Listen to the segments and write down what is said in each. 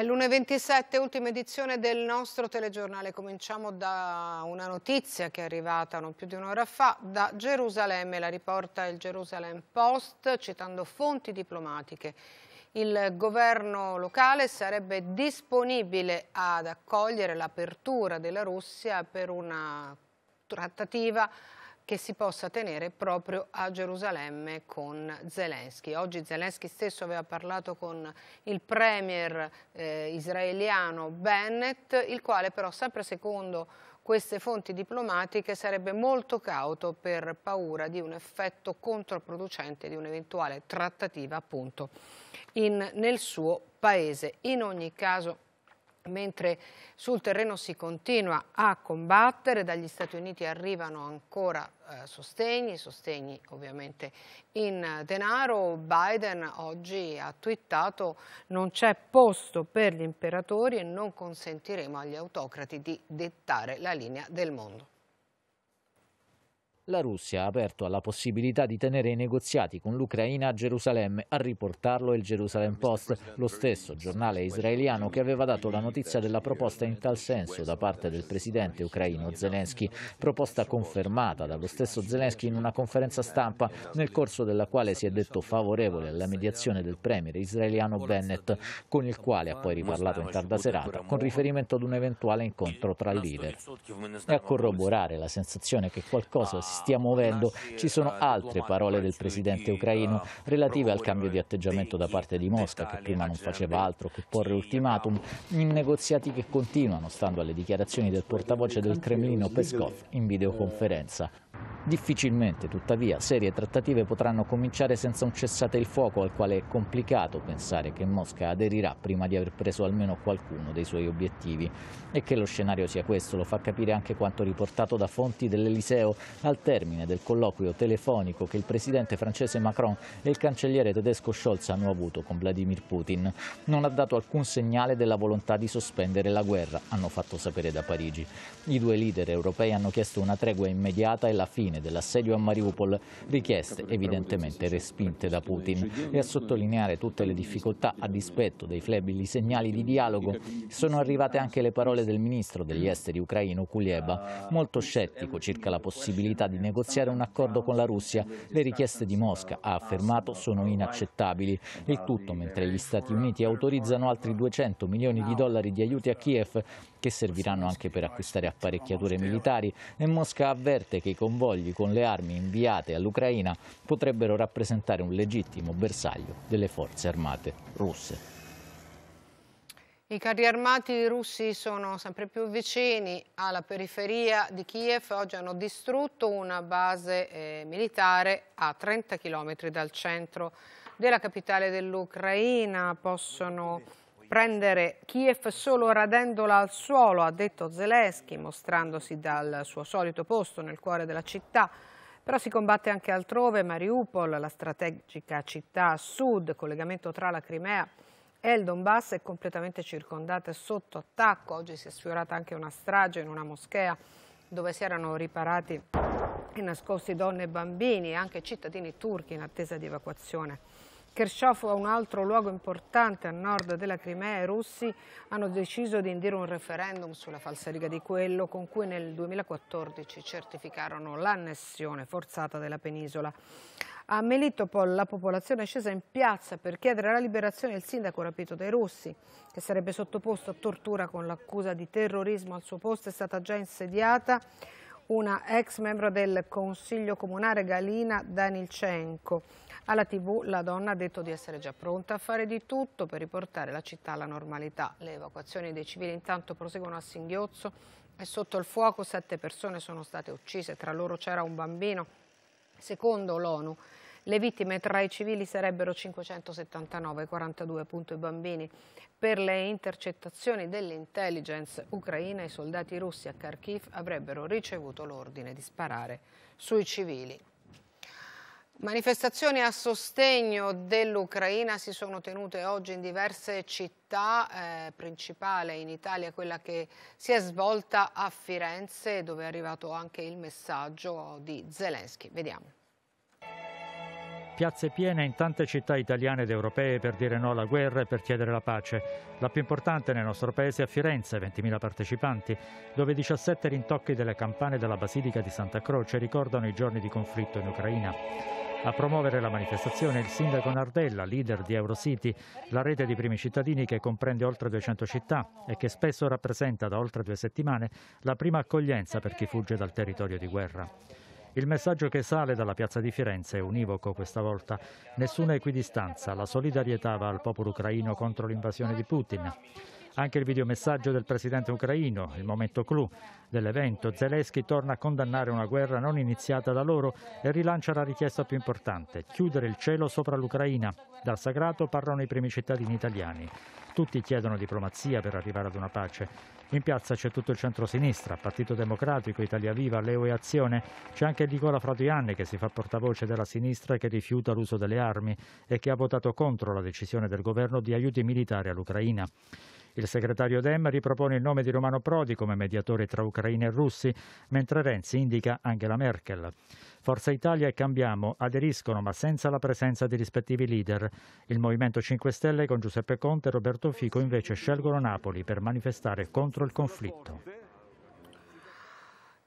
È l'1.27, ultima edizione del nostro telegiornale. Cominciamo da una notizia che è arrivata non più di un'ora fa da Gerusalemme, la riporta il Jerusalem Post citando fonti diplomatiche. Il governo locale sarebbe disponibile ad accogliere l'apertura della Russia per una trattativa che si possa tenere proprio a Gerusalemme con Zelensky. Oggi Zelensky stesso aveva parlato con il premier eh, israeliano Bennett, il quale però sempre secondo queste fonti diplomatiche sarebbe molto cauto per paura di un effetto controproducente di un'eventuale trattativa appunto in, nel suo paese. In ogni caso mentre sul terreno si continua a combattere, dagli Stati Uniti arrivano ancora eh, sostegni, sostegni ovviamente in denaro, Biden oggi ha twittato non c'è posto per gli imperatori e non consentiremo agli autocrati di dettare la linea del mondo la Russia ha aperto alla possibilità di tenere i negoziati con l'Ucraina a Gerusalemme, a riportarlo il Jerusalem Post, lo stesso giornale israeliano che aveva dato la notizia della proposta in tal senso da parte del presidente ucraino Zelensky, proposta confermata dallo stesso Zelensky in una conferenza stampa nel corso della quale si è detto favorevole alla mediazione del premier israeliano Bennett, con il quale ha poi riparlato in tarda serata con riferimento ad un eventuale incontro tra leader. E a corroborare la sensazione che qualcosa si stia muovendo. Ci sono altre parole del presidente ucraino relative al cambio di atteggiamento da parte di Mosca, che prima non faceva altro che porre ultimatum, in negoziati che continuano, stando alle dichiarazioni del portavoce del Cremlino Peskov in videoconferenza. Difficilmente, tuttavia, serie trattative potranno cominciare senza un cessate il fuoco al quale è complicato pensare che Mosca aderirà prima di aver preso almeno qualcuno dei suoi obiettivi. E che lo scenario sia questo lo fa capire anche quanto riportato da fonti dell'Eliseo al termine del colloquio telefonico che il presidente francese Macron e il cancelliere tedesco Scholz hanno avuto con Vladimir Putin. Non ha dato alcun segnale della volontà di sospendere la guerra, hanno fatto sapere da Parigi. I due leader europei hanno chiesto una tregua immediata e la fine fine dell'assedio a Mariupol, richieste evidentemente respinte da Putin, e a sottolineare tutte le difficoltà a dispetto dei flebili segnali di dialogo sono arrivate anche le parole del ministro degli esteri ucraino Kuleba, molto scettico circa la possibilità di negoziare un accordo con la Russia. Le richieste di Mosca, ha affermato, sono inaccettabili. Il tutto mentre gli Stati Uniti autorizzano altri 200 milioni di dollari di aiuti a Kiev che serviranno anche per acquistare apparecchiature militari e Mosca avverte che i convogli spogli con le armi inviate all'Ucraina potrebbero rappresentare un legittimo bersaglio delle forze armate russe. I carri armati russi sono sempre più vicini alla periferia di Kiev. Oggi hanno distrutto una base eh, militare a 30 km dal centro della capitale dell'Ucraina. Possono prendere Kiev solo radendola al suolo, ha detto Zelensky, mostrandosi dal suo solito posto nel cuore della città. Però si combatte anche altrove, Mariupol, la strategica città a sud, collegamento tra la Crimea e il Donbass è completamente circondata e sotto attacco. Oggi si è sfiorata anche una strage in una moschea dove si erano riparati e nascosti donne e bambini e anche cittadini turchi in attesa di evacuazione. Kershof è un altro luogo importante a nord della Crimea, i russi hanno deciso di indire un referendum sulla falsariga di quello con cui nel 2014 certificarono l'annessione forzata della penisola. A Melitopol la popolazione è scesa in piazza per chiedere la liberazione del sindaco rapito dai russi, che sarebbe sottoposto a tortura con l'accusa di terrorismo al suo posto, è stata già insediata una ex membro del Consiglio Comunale Galina Danilchenko. Alla tv la donna ha detto di essere già pronta a fare di tutto per riportare la città alla normalità. Le evacuazioni dei civili intanto proseguono a singhiozzo e sotto il fuoco sette persone sono state uccise, tra loro c'era un bambino. Secondo l'ONU le vittime tra i civili sarebbero 579, 42 appunto i bambini. Per le intercettazioni dell'intelligence ucraina i soldati russi a Kharkiv avrebbero ricevuto l'ordine di sparare sui civili. Manifestazioni a sostegno dell'Ucraina si sono tenute oggi in diverse città, eh, principale in Italia quella che si è svolta a Firenze dove è arrivato anche il messaggio di Zelensky. Vediamo. Piazze piene in tante città italiane ed europee per dire no alla guerra e per chiedere la pace. La più importante nel nostro paese è Firenze, 20.000 partecipanti, dove 17 rintocchi delle campane della Basilica di Santa Croce ricordano i giorni di conflitto in Ucraina. A promuovere la manifestazione il sindaco Nardella, leader di Eurocity, la rete di primi cittadini che comprende oltre 200 città e che spesso rappresenta da oltre due settimane la prima accoglienza per chi fugge dal territorio di guerra. Il messaggio che sale dalla piazza di Firenze è univoco questa volta. Nessuna equidistanza, la solidarietà va al popolo ucraino contro l'invasione di Putin. Anche il videomessaggio del presidente ucraino, il momento clou dell'evento, Zelensky torna a condannare una guerra non iniziata da loro e rilancia la richiesta più importante, chiudere il cielo sopra l'Ucraina. Dal sagrato parlano i primi cittadini italiani. Tutti chiedono diplomazia per arrivare ad una pace. In piazza c'è tutto il centro-sinistra, Partito Democratico, Italia Viva, Leo e Azione. C'è anche Nicola Fratuianni che si fa portavoce della sinistra che rifiuta l'uso delle armi e che ha votato contro la decisione del governo di aiuti militari all'Ucraina. Il segretario Dem ripropone il nome di Romano Prodi come mediatore tra Ucraina e Russi, mentre Renzi indica Angela Merkel. Forza Italia e Cambiamo aderiscono ma senza la presenza dei rispettivi leader. Il Movimento 5 Stelle con Giuseppe Conte e Roberto Fico invece scelgono Napoli per manifestare contro il conflitto.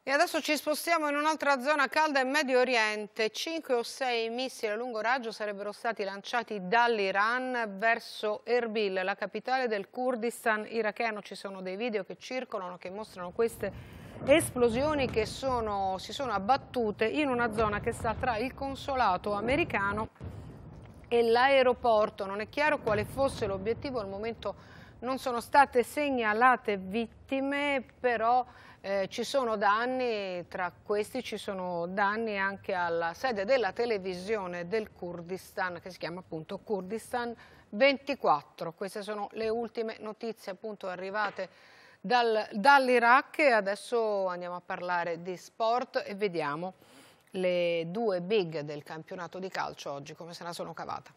E adesso ci spostiamo in un'altra zona calda in Medio Oriente. Cinque o sei missili a lungo raggio sarebbero stati lanciati dall'Iran verso Erbil, la capitale del Kurdistan iracheno. Ci sono dei video che circolano che mostrano queste esplosioni che sono, si sono abbattute in una zona che sta tra il consolato americano e l'aeroporto. Non è chiaro quale fosse l'obiettivo, al momento non sono state segnalate vittime, però... Eh, ci sono danni, tra questi ci sono danni anche alla sede della televisione del Kurdistan, che si chiama appunto Kurdistan 24. Queste sono le ultime notizie appunto arrivate dal, dall'Iraq e adesso andiamo a parlare di sport e vediamo le due big del campionato di calcio oggi, come se la sono cavata.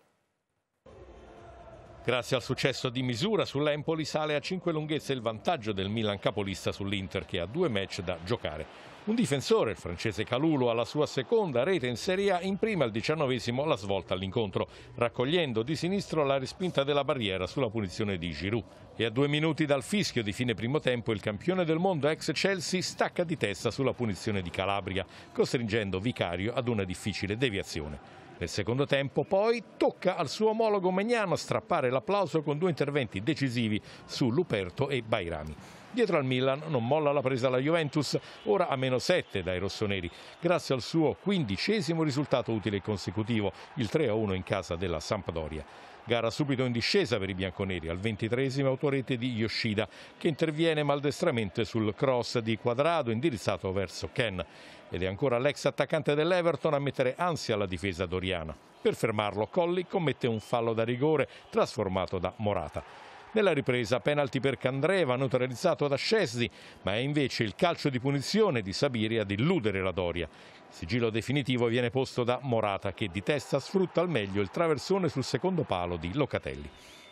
Grazie al successo di misura sull'Empoli sale a 5 lunghezze il vantaggio del Milan capolista sull'Inter che ha due match da giocare. Un difensore, il francese Calulo, alla sua seconda rete in Serie A in prima al diciannovesimo la svolta all'incontro, raccogliendo di sinistro la respinta della barriera sulla punizione di Giroud. E a due minuti dal fischio di fine primo tempo il campione del mondo ex Chelsea stacca di testa sulla punizione di Calabria, costringendo Vicario ad una difficile deviazione. Nel secondo tempo poi tocca al suo omologo Magnano strappare l'applauso con due interventi decisivi su Luperto e Bairami. Dietro al Milan non molla la presa la Juventus, ora a meno 7 dai rossoneri, grazie al suo quindicesimo risultato utile consecutivo, il 3-1 in casa della Sampdoria. Gara subito in discesa per i bianconeri, al ventitresimo autorete di Yoshida, che interviene maldestramente sul cross di Quadrado indirizzato verso Ken. Ed è ancora l'ex attaccante dell'Everton a mettere ansia alla difesa doriana. Per fermarlo, Colli commette un fallo da rigore trasformato da Morata. Nella ripresa penalti per Candreva, neutralizzato da Scesni, ma è invece il calcio di punizione di Sabiri ad illudere la Doria. Il sigillo definitivo viene posto da Morata che di testa sfrutta al meglio il traversone sul secondo palo di Locatelli.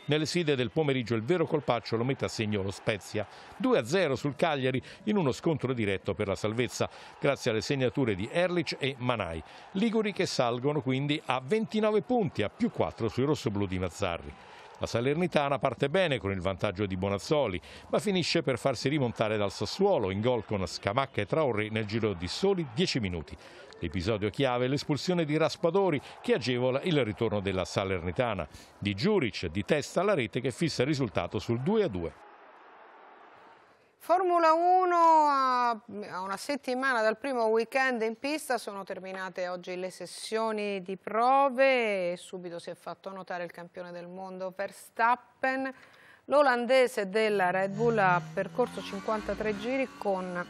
Nelle sfide del pomeriggio il vero colpaccio lo mette a segno lo Spezia. 2-0 sul Cagliari in uno scontro diretto per la salvezza grazie alle segnature di Erlich e Manai. Liguri che salgono quindi a 29 punti a più 4 sui rossoblù di Mazzarri. La Salernitana parte bene con il vantaggio di Bonazzoli, ma finisce per farsi rimontare dal Sassuolo in gol con Scamacca e Traoré nel giro di soli 10 minuti. L'episodio chiave è l'espulsione di Raspadori che agevola il ritorno della Salernitana, di Giuric di testa alla rete che fissa il risultato sul 2-2. Formula 1 a una settimana dal primo weekend in pista sono terminate oggi le sessioni di prove e subito si è fatto notare il campione del mondo Verstappen. L'olandese della Red Bull ha percorso 53 giri con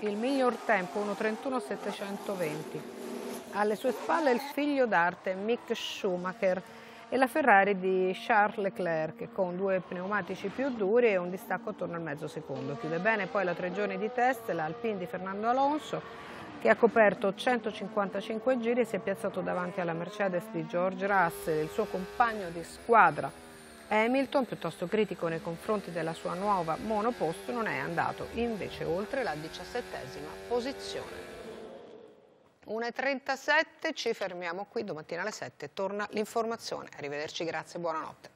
il miglior tempo 1.31.720. Alle sue spalle il figlio d'arte Mick Schumacher e la Ferrari di Charles Leclerc con due pneumatici più duri e un distacco attorno al mezzo secondo. Chiude bene poi la tre giorni di test l'Alpine di Fernando Alonso che ha coperto 155 giri e si è piazzato davanti alla Mercedes di George Russell, il suo compagno di squadra Hamilton, piuttosto critico nei confronti della sua nuova monoposto, non è andato invece oltre la diciassettesima posizione. 1.37, ci fermiamo qui, domattina alle 7 torna l'informazione. Arrivederci, grazie, buonanotte.